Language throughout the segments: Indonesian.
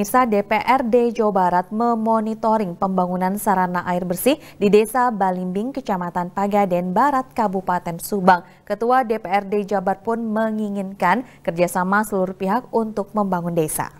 Pemirsa DPRD Jawa Barat memonitoring pembangunan sarana air bersih di Desa Balimbing, Kecamatan Pagaden Barat, Kabupaten Subang. Ketua DPRD Jabar pun menginginkan kerjasama seluruh pihak untuk membangun desa.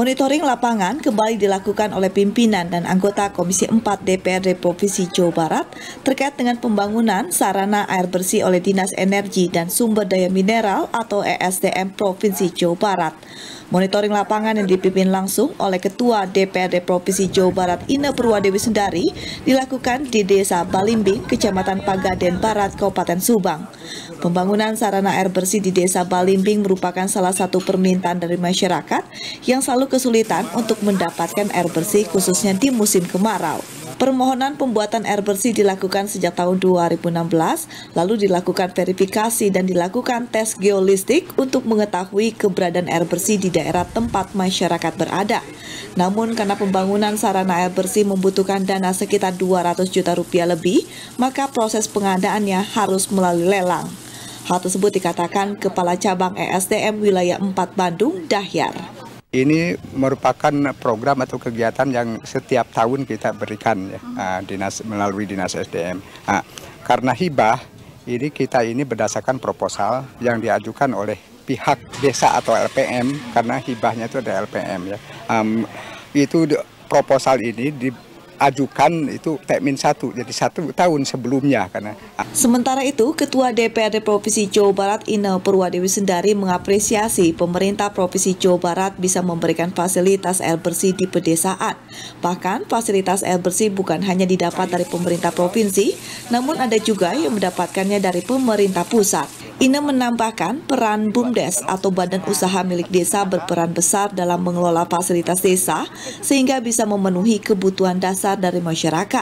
Monitoring lapangan kembali dilakukan oleh pimpinan dan anggota Komisi 4 DPRD Provinsi Jawa Barat terkait dengan pembangunan sarana air bersih oleh Dinas Energi dan Sumber Daya Mineral atau ESDM Provinsi Jawa Barat. Monitoring lapangan yang dipimpin langsung oleh Ketua DPRD Provinsi Jawa Barat Ina Purwadewi Sendari dilakukan di Desa Balimbing, Kecamatan Pagaden Barat, Kabupaten Subang. Pembangunan sarana air bersih di Desa Balimbing merupakan salah satu permintaan dari masyarakat yang selalu kesulitan untuk mendapatkan air bersih khususnya di musim kemarau. Permohonan pembuatan air bersih dilakukan sejak tahun 2016, lalu dilakukan verifikasi dan dilakukan tes geolistik untuk mengetahui keberadaan air bersih di daerah tempat masyarakat berada. Namun karena pembangunan sarana air bersih membutuhkan dana sekitar 200 juta rupiah lebih, maka proses pengadaannya harus melalui lelang. Hal tersebut dikatakan Kepala Cabang ESDM Wilayah 4 Bandung, Dahyar. Ini merupakan program atau kegiatan yang setiap tahun kita berikan ya, uh, dinas melalui dinas SDM. Nah, karena hibah ini kita ini berdasarkan proposal yang diajukan oleh pihak desa atau LPM karena hibahnya itu ada LPM ya. Um, itu proposal ini di, ajukan itu Tekmin satu jadi satu tahun sebelumnya. karena. Ah. Sementara itu, Ketua DPRD Provinsi Jawa Barat Ina Purwadewi Sendari mengapresiasi pemerintah Provinsi Jawa Barat bisa memberikan fasilitas air bersih di pedesaan. Bahkan fasilitas air bersih bukan hanya didapat dari pemerintah provinsi, namun ada juga yang mendapatkannya dari pemerintah pusat. Ina menambahkan peran BUMDES atau Badan Usaha Milik Desa berperan besar dalam mengelola fasilitas desa sehingga bisa memenuhi kebutuhan dasar dari masyarakat.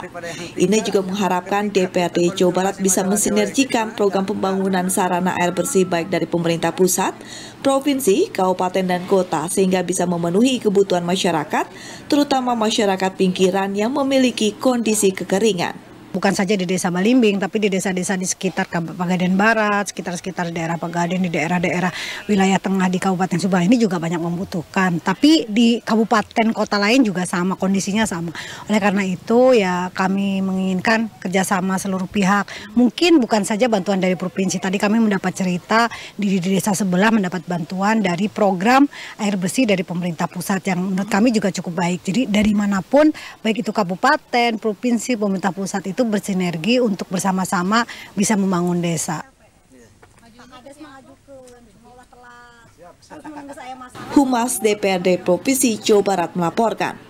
Ina juga mengharapkan DPRD Jawa Barat bisa mensinergikan program pembangunan sarana air bersih baik dari pemerintah pusat, provinsi, kabupaten, dan kota sehingga bisa memenuhi kebutuhan masyarakat, terutama masyarakat pinggiran yang memiliki kondisi kekeringan bukan saja di desa Balimbing tapi di desa-desa di sekitar Pagaden Barat, sekitar-sekitar daerah Pagaden di daerah-daerah wilayah tengah di Kabupaten Subang ini juga banyak membutuhkan. Tapi di kabupaten kota lain juga sama kondisinya sama. Oleh karena itu ya kami menginginkan kerjasama seluruh pihak. Mungkin bukan saja bantuan dari provinsi. Tadi kami mendapat cerita di, di desa sebelah mendapat bantuan dari program air bersih dari pemerintah pusat yang menurut kami juga cukup baik. Jadi dari manapun baik itu kabupaten, provinsi, pemerintah pusat itu bersinergi untuk bersama-sama bisa membangun desa. Humas DPRD Provinsi Jawa Barat melaporkan.